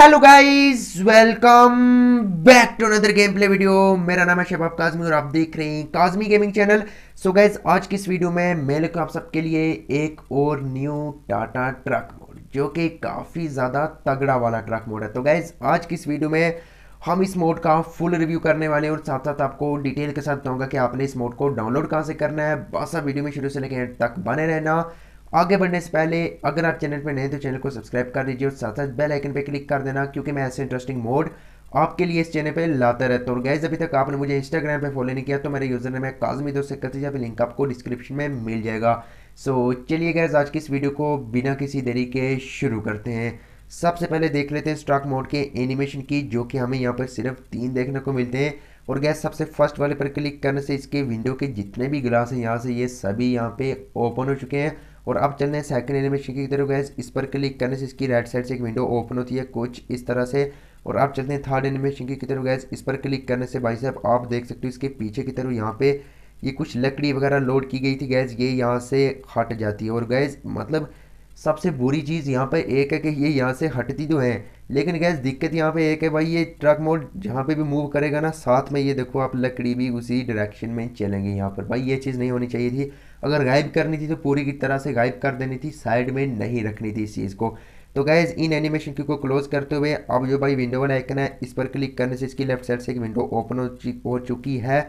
hello guys welcome back to another game play video मेरा नाम है शेबाब काजमी और आप देख रहे हैं Kazmi gaming channel so guys आज की इस वीडियो में मैं लेकर आप सबके लिए एक और न्यू टाटा ट्रक मोड जो कि काफ़ी ज़्यादा तगड़ा वाला ट्रक मोड है तो गाइस आज की इस वीडियो में हम इस मोड का फुल रिव्यू करने वाले हैं और साथ साथ आपको डिटेल के साथ बताऊंगा कि आपने इस मोड को डाउनलोड कहाँ से करना है बस आप वीडियो में शुरू से लेकर तक बने रहना आगे बढ़ने से पहले अगर आप चैनल पर नए तो चैनल को सब्सक्राइब कर दीजिए और साथ साथ बेल आइकन पर क्लिक कर देना क्योंकि मैं ऐसे इंटरेस्टिंग मोड आपके लिए इस चैनल पे लाता रहता हूँ गैस अभी तक आपने मुझे इंस्टाग्राम पे फॉलो नहीं किया तो मेरे यूज़र ने मैं काजमी दोस्त से या फिर लिंक आपको डिस्क्रिप्शन में मिल जाएगा सो so, चलिए गैस आज की इस वीडियो को बिना किसी देरी के शुरू करते हैं सबसे पहले देख लेते हैं स्टॉक मोड के एनिमेशन की जो कि हमें यहाँ पर सिर्फ तीन देखने को मिलते हैं और गैस सबसे फर्स्ट वाले पर क्लिक करने से इसके विंडो के जितने भी ग्लास हैं यहाँ से ये सभी यहाँ पे ओपन हो चुके हैं और अब चल रहे हैं सेकंड एनिमेशन की तरफ गैस इस पर क्लिक करने से इसकी राइट साइड से एक विंडो ओपन होती है कुछ इस तरह से और आप चलते हैं थर्ड एनिमेशन की तरफ गैस इस पर क्लिक करने से भाई साहब आप देख सकते हो इसके पीछे की तरफ यहाँ पे ये कुछ लकड़ी वगैरह लोड की गई थी गैस ये यहाँ से हट जाती है और गैस मतलब सबसे बुरी चीज़ यहाँ पर एक है कि ये यहाँ से हटती तो है लेकिन गैस दिक्कत यहाँ पे एक है भाई ये ट्रक मोड जहाँ पे भी मूव करेगा ना साथ में ये देखो आप लकड़ी भी उसी डायरेक्शन में चलेंगे यहाँ पर भाई ये चीज़ नहीं होनी चाहिए थी अगर गायब करनी थी तो पूरी की तरह से गायब कर देनी थी साइड में नहीं रखनी थी इस चीज़ को तो गैज इन एनिमेशन क्यू को क्लोज करते हुए अब जो भाई विंडो वाला आइकन है इस पर क्लिक करने से इसकी लेफ्ट साइड से एक विंडो ओपन हो चुकी है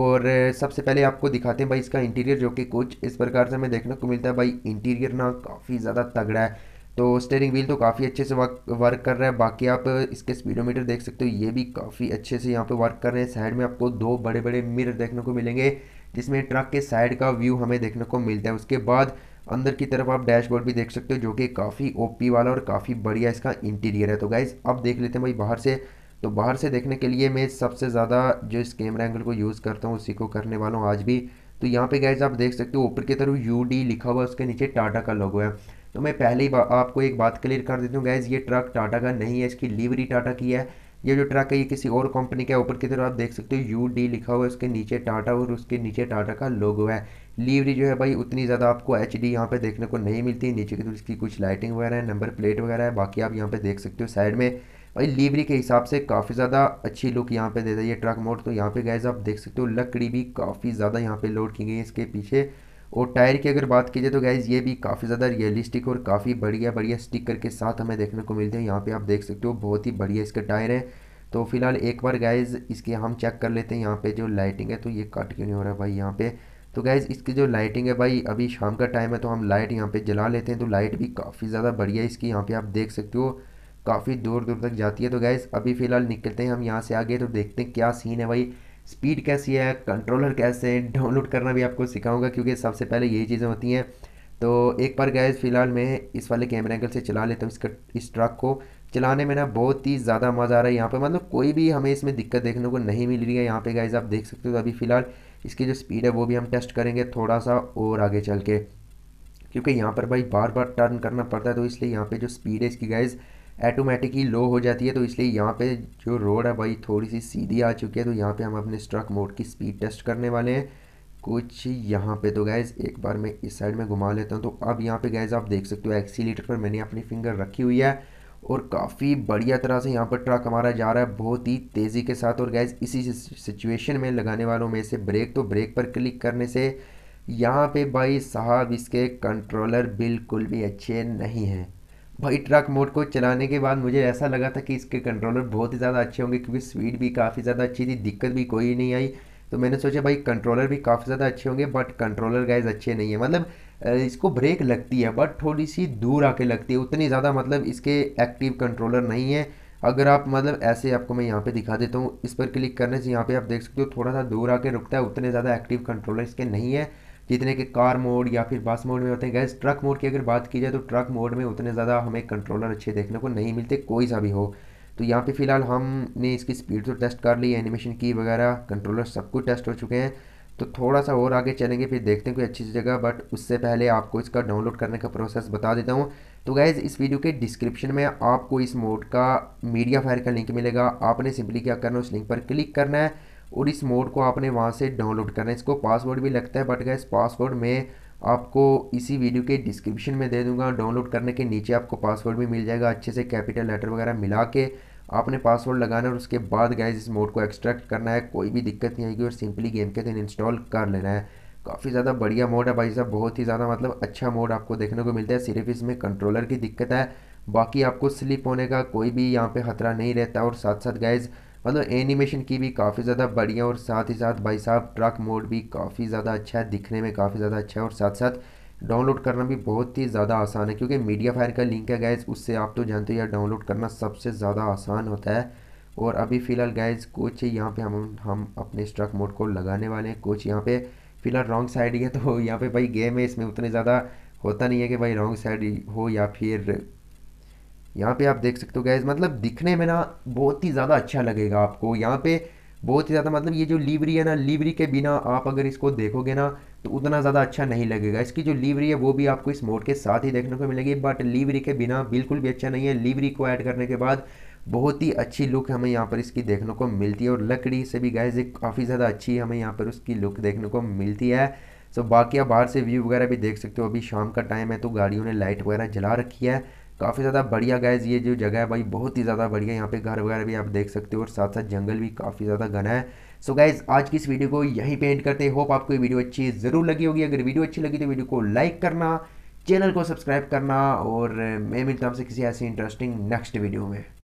और सबसे पहले आपको दिखाते हैं भाई इसका इंटीरियर जो कि कुछ इस प्रकार से हमें देखने को मिलता है भाई इंटीरियर ना काफ़ी ज़्यादा तगड़ा है तो स्टेयरिंग व्हील तो काफ़ी अच्छे से वर्क वर्क कर रहा है बाकी आप इसके स्पीडोमीटर देख सकते हो ये भी काफ़ी अच्छे से यहाँ पे वर्क कर रहे हैं साइड में आपको दो बड़े बड़े मिरर देखने को मिलेंगे जिसमें ट्रक के साइड का व्यू हमें देखने को मिलता है उसके बाद अंदर की तरफ आप डैशबोर्ड भी देख सकते हो जो कि काफ़ी ओ वाला और काफ़ी बढ़िया इसका इंटीरियर है तो गाइज़ अब देख लेते हैं भाई बाहर से तो बाहर से देखने के लिए मैं सबसे ज़्यादा जो इस कैमरा एंगल को यूज़ करता हूँ उसी को करने वाला हूँ आज भी तो यहाँ पे गाइज आप देख सकते हो ऊपर की तरफ यू डी लिखा हुआ है उसके नीचे टाटा का लोगो है तो मैं पहले ही आपको एक बात क्लियर कर देता हूँ गैज़ ये ट्रक टाटा का नहीं है इसकी लीवरी टाटा की है ये जो ट्रक है ये किसी और कंपनी का ऊपर की तरफ आप देख सकते हो यू डी लिखा हुआ है उसके नीचे टाटा और उसके नीचे टाटा का लोगो है लीवरी जो है भाई उतनी ज़्यादा आपको एच डी यहाँ पर देखने को नहीं मिलती नीचे की तरफ इसकी कुछ लाइटिंग वगैरह है नंबर प्लेट वगैरह है बाकी आप यहाँ पर देख सकते हो साइड में भाई लीवरी के हिसाब से काफ़ी ज़्यादा अच्छी लुक यहाँ पर देता है ये ट्रक मोड तो यहाँ पर गैज़ आप देख सकते हो लकड़ी भी काफ़ी ज़्यादा यहाँ पर लोड की गई है इसके पीछे और टायर की अगर बात की जाए तो गैज़ ये भी काफ़ी ज़्यादा रियलिस्टिक और काफ़ी बढ़िया बढ़िया स्टिकर के साथ हमें देखने को मिलते हैं यहाँ पे आप देख सकते हो बहुत ही बढ़िया इसके टायर है तो फिलहाल एक बार गैज़ इसके हम चेक कर लेते हैं यहाँ पे जो लाइटिंग है तो ये कट क्यों नहीं हो रहा है भाई यहाँ पे तो गैज़ इसकी जो लाइटिंग है भाई अभी शाम का टाइम है तो हम लाइट यहाँ पे जला लेते हैं तो लाइट भी काफ़ी ज़्यादा बढ़िया है इसकी यहाँ पे आप देख सकते हो काफ़ी दूर दूर तक जाती है तो गैज़ अभी फ़िलहाल निकलते हैं हम यहाँ से आगे तो देखते हैं क्या सीन है भाई स्पीड कैसी है कंट्रोलर कैसे डाउनलोड करना भी आपको सिखाऊंगा क्योंकि सबसे पहले यही चीज़ें होती हैं तो एक बार गैस फ़िलहाल मैं इस वाले कैमरा एंगल से चला लेता हूँ इसका इस ट्रक को चलाने में ना बहुत ही ज़्यादा मज़ा आ रहा है यहाँ पर मतलब कोई भी हमें इसमें दिक्कत देखने को नहीं मिल रही है यहाँ पर गाइज आप देख सकते हो तो अभी फ़िलहाल इसकी जो स्पीड है वो भी हम टेस्ट करेंगे थोड़ा सा और आगे चल के क्योंकि यहाँ पर भाई बार बार टर्न करना पड़ता है तो इसलिए यहाँ पर जो स्पीड है इसकी गाइज़ ऐटोमेटिकली लो हो जाती है तो इसलिए यहाँ पे जो रोड है भाई थोड़ी सी सीधी आ चुकी है तो यहाँ पे हम अपने स्ट्रक मोड की स्पीड टेस्ट करने वाले हैं कुछ यहाँ पे तो गैज़ एक बार मैं इस साइड में घुमा लेता हूँ तो अब यहाँ पे गैज़ आप देख सकते हो एक्सीटर पर मैंने अपनी फिंगर रखी हुई है और काफ़ी बढ़िया तरह से यहाँ पर ट्रक हमारा जा रहा है बहुत ही तेज़ी के साथ और गैज़ इसी सिचुएशन में लगाने वालों में से ब्रेक तो ब्रेक पर क्लिक करने से यहाँ पे भाई साहब इसके कंट्रोलर बिल्कुल भी अच्छे नहीं हैं भाई ट्रक मोड को चलाने के बाद मुझे ऐसा लगा था कि इसके कंट्रोलर बहुत ही ज़्यादा अच्छे होंगे क्योंकि स्पीड भी काफ़ी ज़्यादा अच्छी थी दिक्कत भी कोई नहीं आई तो मैंने सोचा भाई कंट्रोलर भी काफ़ी ज़्यादा अच्छे होंगे बट कंट्रोलर गाइज अच्छे नहीं है मतलब इसको ब्रेक लगती है बट थोड़ी सी दूर आके लगती है उतनी ज़्यादा मतलब इसके एक्टिव कंट्रोलर नहीं है अगर आप मतलब ऐसे आपको मैं यहाँ पे दिखा देता हूँ इस पर क्लिक करने से यहाँ पे आप देख सकते हो थोड़ा सा दूर आके रुकता है उतने ज़्यादा एक्टिव कंट्रोलर इसके नहीं है जितने के कार मोड या फिर बस मोड में होते हैं गैस ट्रक मोड की अगर बात की जाए तो ट्रक मोड में उतने ज़्यादा हमें कंट्रोलर अच्छे देखने को नहीं मिलते कोई सा भी हो तो यहाँ पे फिलहाल हमने इसकी स्पीड तो टेस्ट कर ली एनिमेशन की वगैरह कंट्रोलर सब कुछ टेस्ट हो चुके हैं तो थोड़ा सा और आगे चलेंगे फिर देखते हैं कोई अच्छी सी जगह बट उससे पहले आपको इसका डाउनलोड करने का प्रोसेस बता देता हूँ तो गैज़ इस वीडियो के डिस्क्रिप्शन में आपको इस मोड का मीडिया फायर का लिंक मिलेगा आपने सिंपली क्या करना है उस लिंक पर क्लिक करना है और इस मोड को आपने वहाँ से डाउनलोड करना है इसको पासवर्ड भी लगता है बट गैस पासवर्ड में आपको इसी वीडियो के डिस्क्रिप्शन में दे दूंगा डाउनलोड करने के नीचे आपको पासवर्ड भी मिल जाएगा अच्छे से कैपिटल लेटर वगैरह मिला के आपने पासवर्ड लगाना है और उसके बाद गैस इस मोड को एक्सट्रैक्ट करना है कोई भी दिक्कत नहीं आएगी और सिंपली गेम के दिन इंस्टॉल कर लेना है काफ़ी ज़्यादा बढ़िया मोड है भाई साहब बहुत ही ज़्यादा मतलब अच्छा मोड आपको देखने को मिलता है सिर्फ इसमें कंट्रोलर की दिक्कत है बाकी आपको स्लिप होने का कोई भी यहाँ पर खतरा नहीं रहता और साथ साथ गैज़ मतलब एनिमेशन की भी काफ़ी ज़्यादा बढ़िया और साथ ही साथ भाई साहब ट्रक मोड भी काफ़ी ज़्यादा अच्छा है दिखने में काफ़ी ज़्यादा अच्छा है और साथ साथ डाउनलोड करना भी बहुत ही ज़्यादा आसान है क्योंकि मीडिया फायर का लिंक है गैज़ उससे आप तो जानते हो यार डाउनलोड करना सबसे ज़्यादा आसान होता है और अभी फ़िलहाल गैज़ कुछ यहाँ पे हम हम अपने स्ट्रक मोड को लगाने वाले हैं कुछ यहाँ पे फ़िलहाल रॉन्ग साइड ही है तो यहाँ पे भाई गेम है इसमें उतने ज़्यादा होता नहीं है कि भाई रॉन्ग साइड हो या फिर यहाँ पे आप देख सकते हो गैस मतलब दिखने में ना बहुत ही ज़्यादा अच्छा लगेगा आपको यहाँ पे बहुत ही ज़्यादा मतलब ये जो लीवरी है ना लीवरी के बिना आप अगर इसको देखोगे ना तो उतना ज़्यादा अच्छा नहीं लगेगा इसकी जो लीवरी है वो भी आपको इस मोड के साथ ही देखने को मिलेगी बट लीवरी के बिना बिल्कुल भी अच्छा नहीं है लीवरी को ऐड करने के बाद बहुत ही अच्छी लुक हमें यहाँ पर इसकी देखने को मिलती है और लकड़ी से भी गैस एक काफ़ी ज़्यादा अच्छी हमें यहाँ पर उसकी लुक देखने को मिलती है सो बाकी आप बाहर से व्यू वगैरह भी देख सकते हो अभी शाम का टाइम है तो गाड़ियों ने लाइट वगैरह जला रखी है काफ़ी ज़्यादा बढ़िया गैज ये जो जगह है भाई बहुत ही ज़्यादा बढ़िया यहाँ पे घर वगैरह भी आप देख सकते हो और साथ साथ जंगल भी काफ़ी ज़्यादा घना है सो so गाइज आज की इस वीडियो को यहीं पे एंड करते होप आपको ये वीडियो अच्छी ज़रूर लगी होगी अगर वीडियो अच्छी लगी तो वीडियो को लाइक करना चैनल को सब्सक्राइब करना और मैं मिलता हूँ आपसे किसी ऐसी इंटरेस्टिंग नेक्स्ट वीडियो में